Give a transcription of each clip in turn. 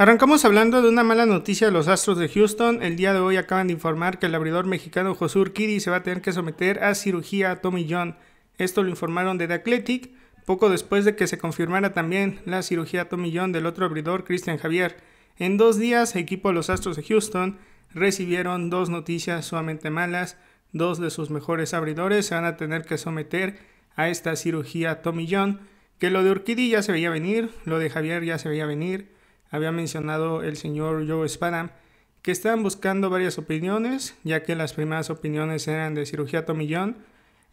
Arrancamos hablando de una mala noticia de los Astros de Houston. El día de hoy acaban de informar que el abridor mexicano José Urquidi se va a tener que someter a cirugía a Tommy John. Esto lo informaron de The Athletic poco después de que se confirmara también la cirugía a Tommy John del otro abridor Cristian Javier. En dos días, el equipo de los Astros de Houston recibieron dos noticias sumamente malas. Dos de sus mejores abridores se van a tener que someter a esta cirugía Tommy John. Que lo de Urquidy ya se veía venir, lo de Javier ya se veía venir había mencionado el señor Joe Spadam que estaban buscando varias opiniones, ya que las primeras opiniones eran de cirugía tomillón.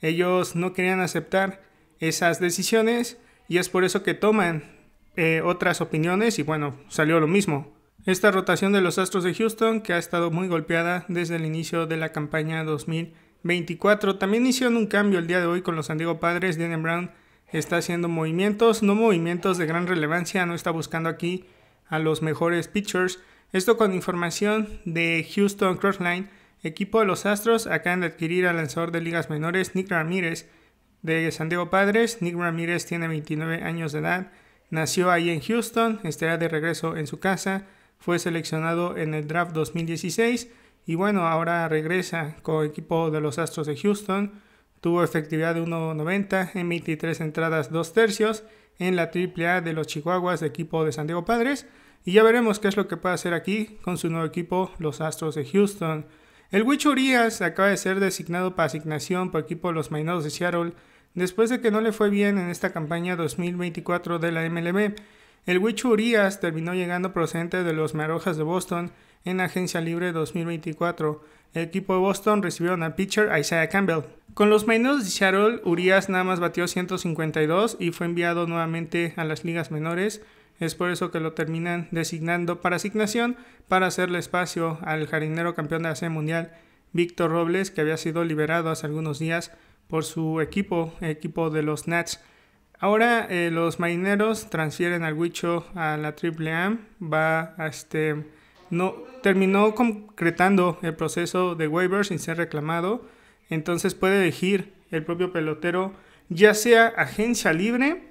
Ellos no querían aceptar esas decisiones y es por eso que toman eh, otras opiniones y bueno, salió lo mismo. Esta rotación de los Astros de Houston, que ha estado muy golpeada desde el inicio de la campaña 2024, también hicieron un cambio el día de hoy con los San Padres. Daniel Brown está haciendo movimientos, no movimientos de gran relevancia, no está buscando aquí a los mejores pitchers. Esto con información de Houston Crossline, equipo de los Astros, acaban de adquirir al lanzador de ligas menores Nick Ramírez de San Diego Padres. Nick Ramírez tiene 29 años de edad, nació ahí en Houston, estará de regreso en su casa, fue seleccionado en el draft 2016 y bueno, ahora regresa con equipo de los Astros de Houston. Tuvo efectividad de 1.90 en 23 entradas, 2 tercios en la AAA de los Chihuahuas, de equipo de San Diego Padres. Y ya veremos qué es lo que puede hacer aquí con su nuevo equipo, los Astros de Houston. El Wicho Urias acaba de ser designado para asignación por equipo de los Mainados de Seattle después de que no le fue bien en esta campaña 2024 de la MLB. El Wichu Urias terminó llegando procedente de los Marojas de Boston en Agencia Libre 2024. El equipo de Boston recibió al pitcher Isaiah Campbell. Con los menores de Seattle, Urias nada más batió 152 y fue enviado nuevamente a las ligas menores. Es por eso que lo terminan designando para asignación para hacerle espacio al jardinero campeón de la Mundial, Víctor Robles, que había sido liberado hace algunos días por su equipo, equipo de los Nats. Ahora eh, los marineros transfieren al Huicho a la Triple AAA, va a este, no, terminó concretando el proceso de waiver sin ser reclamado, entonces puede elegir el propio pelotero ya sea agencia libre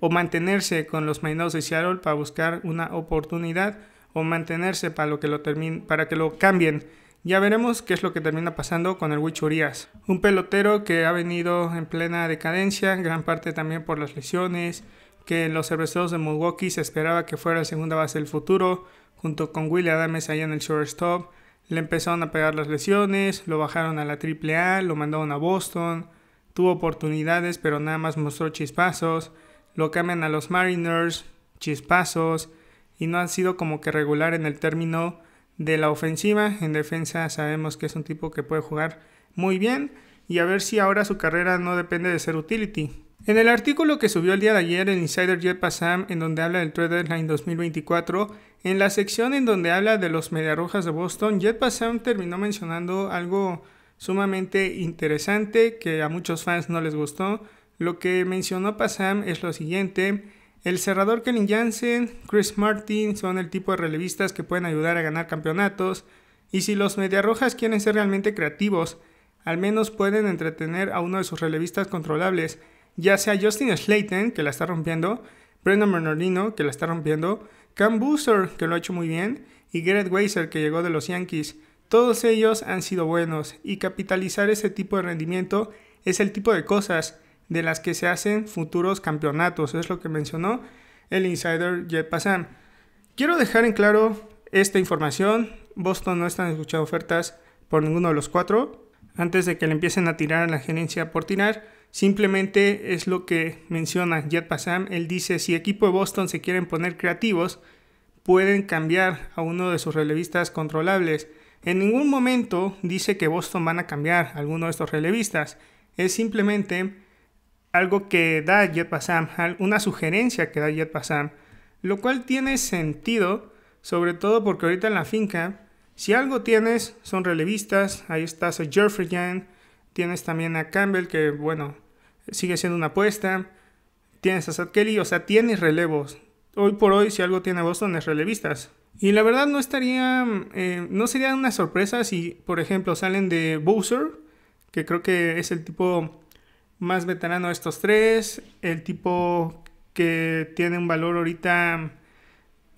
o mantenerse con los marineros de Seattle para buscar una oportunidad o mantenerse para, lo que lo para que lo cambien ya veremos qué es lo que termina pasando con el Urias. un pelotero que ha venido en plena decadencia, gran parte también por las lesiones, que en los cerveceros de Milwaukee se esperaba que fuera la segunda base del futuro, junto con Willie Adams allá en el shortstop, le empezaron a pegar las lesiones, lo bajaron a la AAA, lo mandaron a Boston, tuvo oportunidades pero nada más mostró chispazos, lo cambian a los Mariners, chispazos, y no han sido como que regular en el término de la ofensiva. En defensa sabemos que es un tipo que puede jugar muy bien y a ver si ahora su carrera no depende de ser utility. En el artículo que subió el día de ayer en Insider Jet Passam, en donde habla del Trade Deadline 2024, en la sección en donde habla de los Mediarrojas de Boston, Jet Passam terminó mencionando algo sumamente interesante que a muchos fans no les gustó. Lo que mencionó Passam es lo siguiente, el cerrador Kenny Jansen, Chris Martin son el tipo de relevistas que pueden ayudar a ganar campeonatos. Y si los Mediarrojas quieren ser realmente creativos, al menos pueden entretener a uno de sus relevistas controlables, ya sea Justin Slayton, que la está rompiendo, Brendan Bernardino, que la está rompiendo, Cam Booster, que lo ha hecho muy bien, y Garrett Weiser, que llegó de los Yankees. Todos ellos han sido buenos, y capitalizar ese tipo de rendimiento es el tipo de cosas de las que se hacen futuros campeonatos. Es lo que mencionó el insider Jed Passam. Quiero dejar en claro esta información. Boston no están escuchando ofertas por ninguno de los cuatro. Antes de que le empiecen a tirar a la gerencia por tirar, simplemente es lo que menciona Jed Passam. Él dice, si equipo de Boston se quieren poner creativos, pueden cambiar a uno de sus relevistas controlables. En ningún momento dice que Boston van a cambiar a alguno de estos relevistas. Es simplemente algo que da Passam, una sugerencia que da Passam. lo cual tiene sentido, sobre todo porque ahorita en la finca, si algo tienes, son relevistas, ahí estás a Jeffrey Jan, tienes también a Campbell, que bueno, sigue siendo una apuesta, tienes a Sad Kelly, o sea, tienes relevos. Hoy por hoy, si algo tiene Boston, es relevistas. Y la verdad no estaría, eh, no sería una sorpresa si, por ejemplo, salen de Bowser, que creo que es el tipo más veterano de estos tres, el tipo que tiene un valor ahorita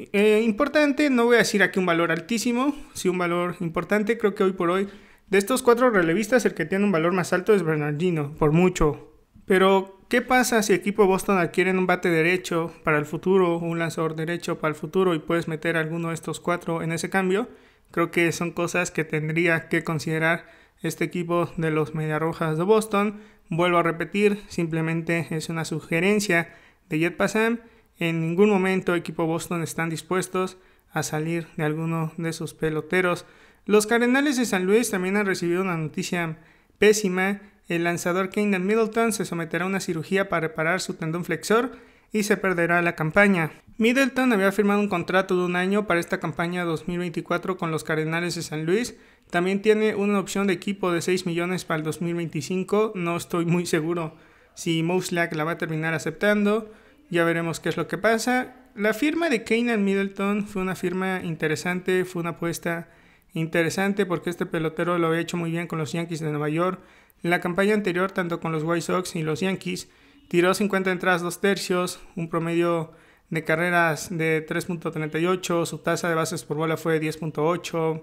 eh, importante, no voy a decir aquí un valor altísimo, sí un valor importante, creo que hoy por hoy, de estos cuatro relevistas, el que tiene un valor más alto es Bernardino, por mucho. Pero, ¿qué pasa si el equipo Boston adquiere un bate derecho para el futuro, un lanzador derecho para el futuro y puedes meter alguno de estos cuatro en ese cambio? Creo que son cosas que tendría que considerar este equipo de los rojas de Boston Vuelvo a repetir, simplemente es una sugerencia de Passam. En ningún momento equipo Boston están dispuestos a salir de alguno de sus peloteros. Los Cardenales de San Luis también han recibido una noticia pésima. El lanzador Keenan Middleton se someterá a una cirugía para reparar su tendón flexor y se perderá la campaña. Middleton había firmado un contrato de un año para esta campaña 2024 con los Cardenales de San Luis, también tiene una opción de equipo de 6 millones para el 2025. No estoy muy seguro si Lack la va a terminar aceptando. Ya veremos qué es lo que pasa. La firma de Keenan Middleton fue una firma interesante, fue una apuesta interesante porque este pelotero lo había hecho muy bien con los Yankees de Nueva York. En La campaña anterior, tanto con los White Sox y los Yankees, tiró 50 entradas, dos tercios, un promedio de carreras de 3.38, su tasa de bases por bola fue de 10.8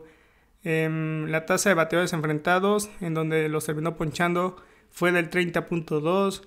Em, la tasa de bateadores enfrentados, en donde los terminó ponchando, fue del 30.2.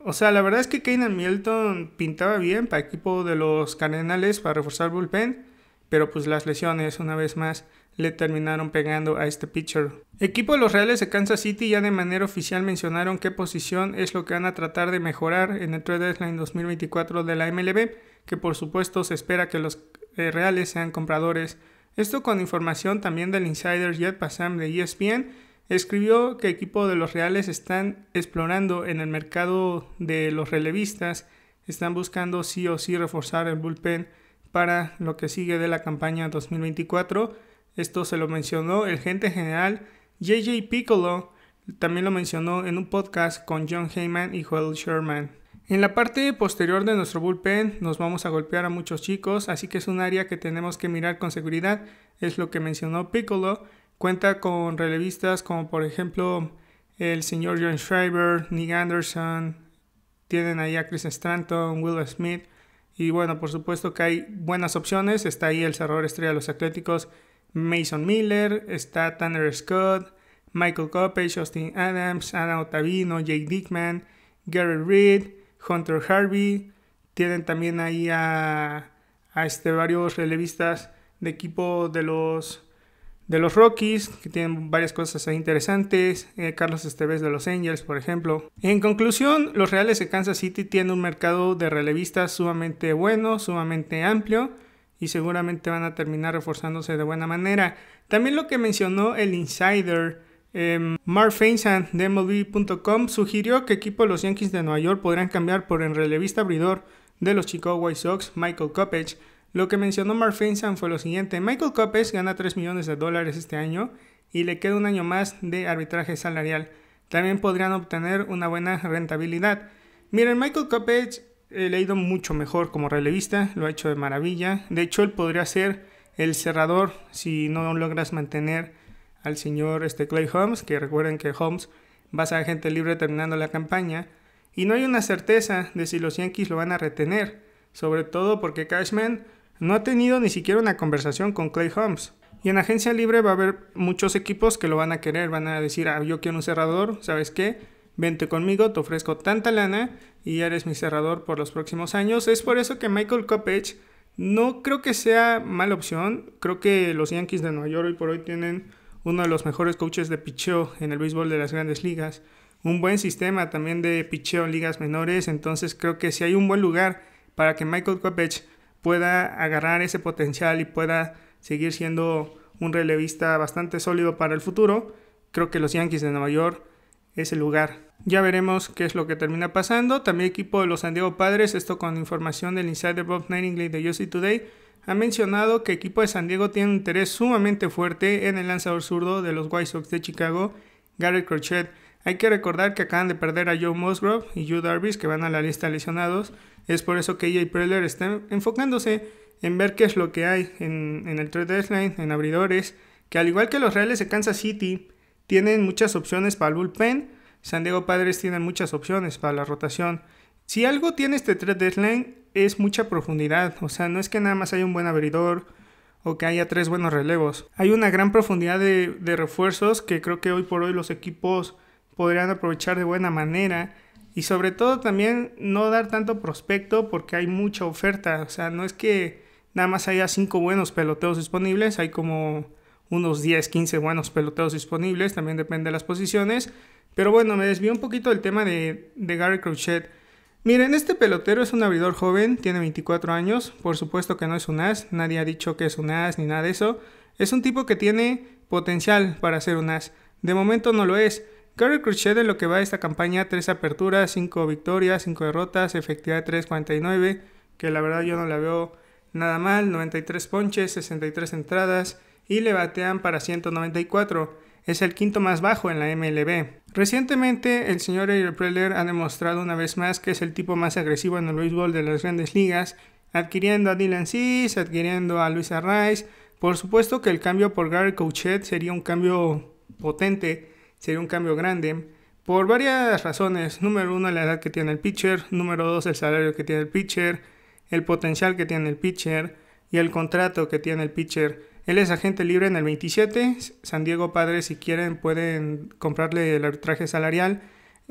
O sea, la verdad es que Keenan Milton pintaba bien para equipo de los Cardenales para reforzar bullpen, pero pues las lesiones una vez más le terminaron pegando a este pitcher. Equipo de los Reales de Kansas City ya de manera oficial mencionaron qué posición es lo que van a tratar de mejorar en el trade deadline 2024 de la MLB, que por supuesto se espera que los eh, Reales sean compradores esto con información también del insider Jet Passam de ESPN, escribió que el equipo de los Reales están explorando en el mercado de los relevistas, están buscando sí o sí reforzar el bullpen para lo que sigue de la campaña 2024. Esto se lo mencionó el gente general JJ Piccolo, también lo mencionó en un podcast con John Heyman y Joel Sherman. En la parte posterior de nuestro bullpen nos vamos a golpear a muchos chicos, así que es un área que tenemos que mirar con seguridad, es lo que mencionó Piccolo. Cuenta con relevistas como por ejemplo el señor John Schreiber, Nick Anderson, tienen ahí a Chris Stranton, Will Smith y bueno, por supuesto que hay buenas opciones, está ahí el cerrador estrella de los Atléticos Mason Miller, está Tanner Scott, Michael Coppage, Justin Adams, Ana Otavino, Jake Dickman, Gary Reed, Hunter Harvey, tienen también ahí a, este, varios relevistas de equipo de los, de los Rockies, que tienen varias cosas interesantes, eh, Carlos Esteves de los Angels, por ejemplo. En conclusión, los Reales de Kansas City tienen un mercado de relevistas sumamente bueno, sumamente amplio, y seguramente van a terminar reforzándose de buena manera. También lo que mencionó el insider, Em, Mark Feinsand de MLB.com sugirió que equipo de los Yankees de Nueva York podrían cambiar por el relevista abridor de los Chicago White Sox, Michael Kopech. Lo que mencionó Mark fue lo siguiente: Michael Kopech gana 3 millones de dólares este año y le queda un año más de arbitraje salarial. También podrían obtener una buena rentabilidad. Miren, Michael Kopech eh, le ha ido mucho mejor como relevista, lo ha hecho de maravilla. De hecho, él podría ser el cerrador si no logras mantener al señor este, Clay Holmes, que recuerden que Holmes va a ser agente libre terminando la campaña, y no hay una certeza de si los Yankees lo van a retener, sobre todo porque Cashman no ha tenido ni siquiera una conversación con Clay Holmes. Y en agencia libre va a haber muchos equipos que lo van a querer, van a decir, ah, yo quiero un cerrador, ¿sabes qué? Vente conmigo, te ofrezco tanta lana y eres mi cerrador por los próximos años. Es por eso que Michael Kopech no creo que sea mala opción. Creo que los Yankees de Nueva York hoy por hoy tienen uno de los mejores coaches de picheo en el béisbol de las grandes ligas, un buen sistema también de picheo en ligas menores, entonces creo que si hay un buen lugar para que Michael Kopech pueda agarrar ese potencial y pueda seguir siendo un relevista bastante sólido para el futuro, creo que los Yankees de Nueva York es el lugar. Ya veremos qué es lo que termina pasando. También equipo de los San Diego Padres, esto con información del insider Bob Nightingale de UC Today ha mencionado que el equipo de San Diego tiene un interés sumamente fuerte en el lanzador zurdo de los White Sox de Chicago, Garrett Crochet. Hay que recordar que acaban de perder a Joe Musgrove y Joe Darvish que van a la lista lesionados. Es por eso que y Preller está enfocándose en ver qué es lo que hay en, el trade deadline, en abridores, que al igual que los Reales de Kansas City, tienen muchas opciones para el bullpen. San Diego Padres tienen muchas opciones para la rotación. Si algo tiene este thread deadline es mucha profundidad, o sea, no es que nada más haya un buen abridor o que haya tres buenos relevos. Hay una gran profundidad de, refuerzos que creo que hoy por hoy los equipos podrían aprovechar de buena manera y sobre todo también no dar tanto prospecto porque hay mucha oferta, o sea, no es que nada más haya cinco buenos peloteos disponibles, hay como unos 10, 15 buenos peloteos disponibles, también depende de las posiciones. Pero bueno, me desvío un poquito del tema de, de Gary Crochet. Miren, este pelotero es un abridor joven, tiene 24 años, por supuesto que no es un as, nadie ha dicho que es un as ni nada de eso. Es un tipo que tiene potencial para ser un as. De momento no lo es. Curry Crochet en lo que va a esta campaña, 3 aperturas, 5 victorias, 5 derrotas, efectividad 3.49, que la verdad yo no la veo nada mal, 93 ponches, 63 entradas y le batean para 194 es el quinto más bajo en la MLB. Recientemente, el señor Ariel Preller ha demostrado una vez más que es el tipo más agresivo en el béisbol de las grandes ligas, adquiriendo a Dylan Seas, adquiriendo a Luis Arraiz. Por supuesto que el cambio por Gary Couchet sería un cambio potente, sería un cambio grande. Por varias razones. Número uno, la edad que tiene el pitcher. Número dos, el salario que tiene el pitcher. El potencial que tiene el pitcher. Y el contrato que tiene el pitcher. Él es agente libre en el 27. San Diego Padres, si quieren, pueden comprarle el arbitraje salarial.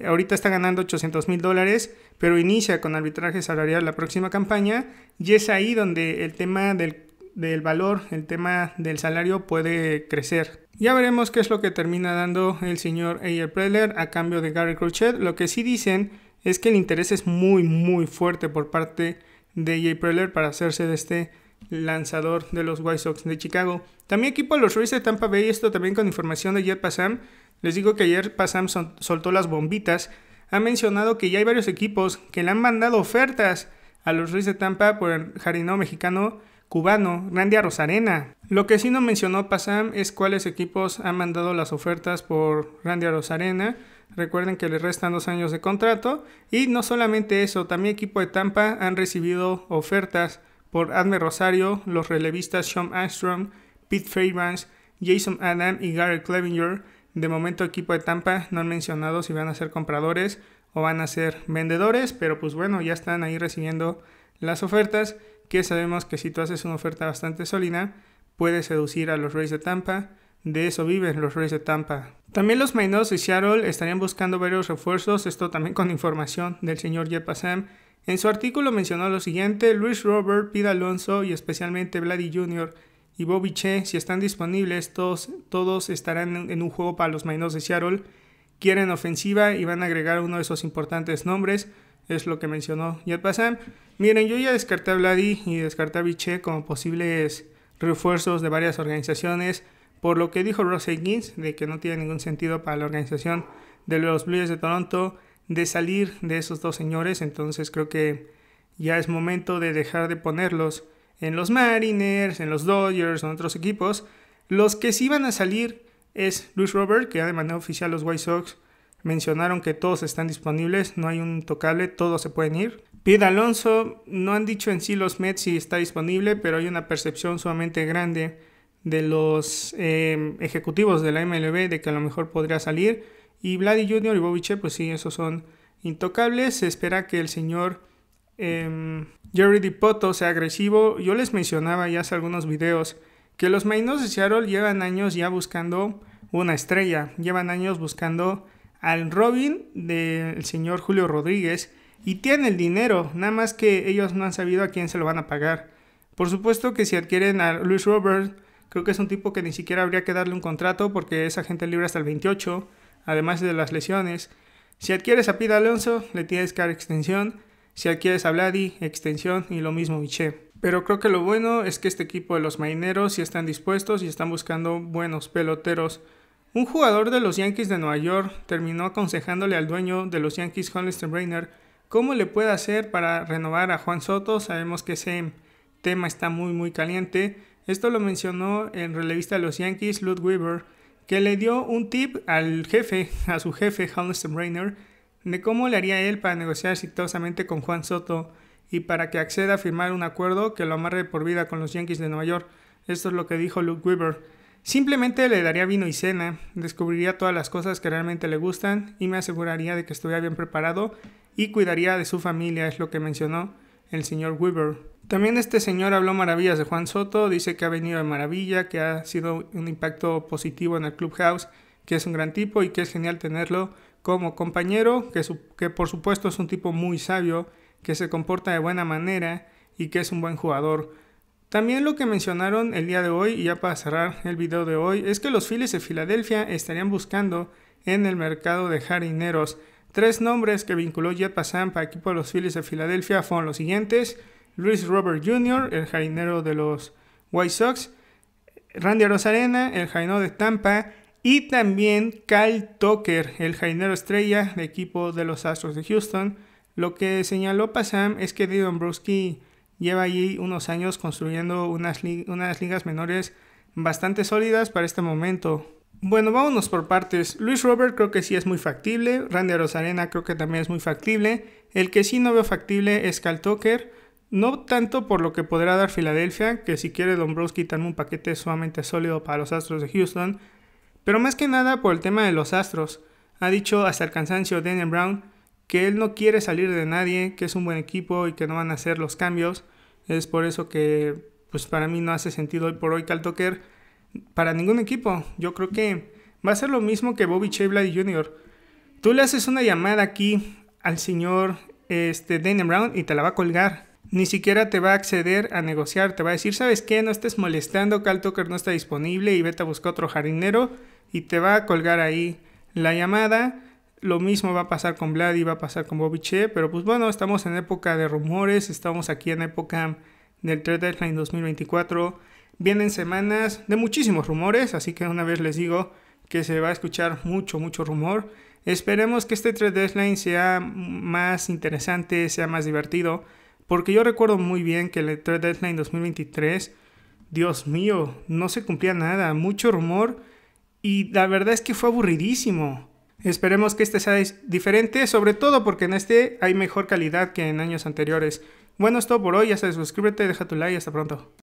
Ahorita está ganando 800 mil dólares, pero inicia con arbitraje salarial la próxima campaña y es ahí donde el tema del, valor, el tema del salario puede crecer. Ya veremos qué es lo que termina dando el señor Ayer Preller a cambio de Gary Crochet. Lo que sí dicen es que el interés es muy, muy fuerte por parte de A.J. Preller para hacerse de este lanzador de los White Sox de Chicago. También equipo de los Rays de Tampa Bay, esto también con información de Jet Pasam. Les digo que ayer Pasam soltó las bombitas. Ha mencionado que ya hay varios equipos que le han mandado ofertas a los Rays de Tampa por el jardinero mexicano cubano Randy Rosarena. Lo que sí no mencionó Pasam es cuáles equipos han mandado las ofertas por Randy Rosarena. Recuerden que le restan dos años de contrato. Y no solamente eso, también equipo de Tampa han recibido ofertas por Adme Rosario, los relevistas Sean Armstrong, Pete Fairbanks, Jason Adam y Gary Clevinger, de momento equipo de Tampa, no han mencionado si van a ser compradores o van a ser vendedores, pero pues bueno, ya están ahí recibiendo las ofertas, que sabemos que si tú haces una oferta bastante sólida, puedes seducir a los Rays de Tampa, de eso viven los reyes de Tampa. También los Mainos y Seattle estarían buscando varios refuerzos, esto también con información del señor Jeppa Sam, en su artículo mencionó lo siguiente, Luis Robert, Pete Alonso y especialmente Vladi Jr. y Bobby Che, si están disponibles, todos, todos estarán en un juego para los Mainos de Seattle. Quieren ofensiva y van a agregar uno de esos importantes nombres, es lo que mencionó Yad Miren, yo ya descarté a Vladi y descarté a Biche como posibles refuerzos de varias organizaciones, por lo que dijo Ross Higgins, de que no tiene ningún sentido para la organización de los Blues de Toronto de salir de esos dos señores, entonces creo que ya es momento de dejar de ponerlos en los Mariners, en los Dodgers, en otros equipos. Los que sí van a salir es Luis Robert, que ha de manera oficial los White Sox mencionaron que todos están disponibles, no hay un tocable, todos se pueden ir. Pete Alonso, no han dicho en sí los Mets si está disponible, pero hay una percepción sumamente grande de los eh, ejecutivos de la MLB de que a lo mejor podría salir. Y Vladdy Jr. y Bobiche, pues sí, esos son intocables. Se espera que el señor em, Jerry DiPoto sea agresivo. Yo les mencionaba ya hace algunos videos que los Mainos de Seattle llevan años ya buscando una estrella. Llevan años buscando al Robin del señor Julio Rodríguez y tienen el dinero, nada más que ellos no han sabido a quién se lo van a pagar. Por supuesto que si adquieren a Luis Robert, creo que es un tipo que ni siquiera habría que darle un contrato porque es agente libre hasta el 28 además de las lesiones. Si adquieres a Pete Alonso, le tienes que dar extensión. Si adquieres a Vladi, extensión y lo mismo Biché. Pero creo que lo bueno es que este equipo de los marineros sí están dispuestos y están buscando buenos peloteros. Un jugador de los Yankees de Nueva York terminó aconsejándole al dueño de los Yankees, Hollister Brainer, cómo le puede hacer para renovar a Juan Soto. Sabemos que ese tema está muy muy caliente. Esto lo mencionó en revista de los Yankees, Lud Weaver, que le dio un tip al jefe, a su jefe, Hans Rainer, de cómo le haría él para negociar exitosamente con Juan Soto y para que acceda a firmar un acuerdo que lo amarre por vida con los Yankees de Nueva York. Esto es lo que dijo Luke Weaver. Simplemente le daría vino y cena, descubriría todas las cosas que realmente le gustan y me aseguraría de que estuviera bien preparado y cuidaría de su familia, es lo que mencionó el señor Weaver. También este señor habló maravillas de Juan Soto, dice que ha venido de maravilla, que ha sido un impacto positivo en el Clubhouse, que es un gran tipo y que es genial tenerlo como compañero, que, por supuesto es un tipo muy sabio, que se comporta de buena manera y que es un buen jugador. También lo que mencionaron el día de hoy, y ya para cerrar el video de hoy, es que los Phillies de Filadelfia estarían buscando en el mercado de jardineros. Tres nombres que vinculó Jet Passan para equipo de los Phillies de Filadelfia fueron los siguientes: Luis Robert Jr., el jardinero de los White Sox, Randy Rosarena, el jardinero de Tampa, y también Kyle Tucker, el jardinero estrella de equipo de los Astros de Houston. Lo que señaló Passan es que Didon Broski lleva allí unos años construyendo unas, unas ligas menores bastante sólidas para este momento. Bueno, vámonos por partes. Luis Robert creo que sí es muy factible. Randy Rosarena creo que también es muy factible. El que sí no veo factible es Cal No tanto por lo que podrá dar Filadelfia, que si quiere Dombrowski también un paquete sumamente sólido para los Astros de Houston, pero más que nada por el tema de los Astros. Ha dicho hasta el cansancio Daniel Brown que él no quiere salir de nadie, que es un buen equipo y que no van a hacer los cambios. Es por eso que, pues para mí no hace sentido hoy por hoy Cal Tucker para ningún equipo. Yo creo que va a ser lo mismo que Bobby y Jr. Tú le haces una llamada aquí al señor este, Brown y te la va a colgar. Ni siquiera te va a acceder a negociar. Te va a decir, ¿sabes qué? No estés molestando, Cal Tucker no está disponible y vete a buscar otro jardinero. Y te va a colgar ahí la llamada. Lo mismo va a pasar con Vlad y va a pasar con Bobby Che. Pero pues bueno, estamos en época de rumores. Estamos aquí en época del Trade Deadline 2024 Vienen semanas de muchísimos rumores, así que una vez les digo que se va a escuchar mucho, mucho rumor. Esperemos que este 3 Deadline sea más interesante, sea más divertido, porque yo recuerdo muy bien que el 3 Deadline 2023, Dios mío, no se cumplía nada, mucho rumor y la verdad es que fue aburridísimo. Esperemos que este sea diferente, sobre todo porque en este hay mejor calidad que en años anteriores. Bueno, es todo por hoy, ya sabes, suscríbete, deja tu like y hasta pronto.